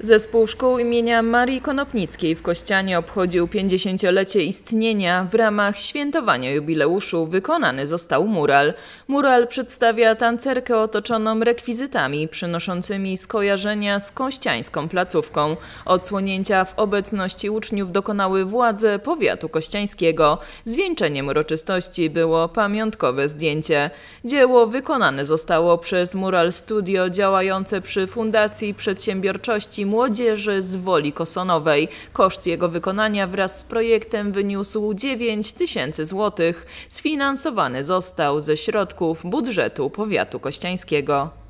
Zespół szkół imienia Marii Konopnickiej w Kościanie obchodził 50-lecie istnienia. W ramach świętowania jubileuszu wykonany został mural. Mural przedstawia tancerkę otoczoną rekwizytami przynoszącymi skojarzenia z kościańską placówką. Odsłonięcia w obecności uczniów dokonały władze powiatu kościańskiego. Zwieńczeniem uroczystości było pamiątkowe zdjęcie. Dzieło wykonane zostało przez Mural Studio działające przy Fundacji Przedsiębiorczości młodzieży z Woli Kosonowej. Koszt jego wykonania wraz z projektem wyniósł 9 tysięcy złotych. Sfinansowany został ze środków budżetu powiatu kościańskiego.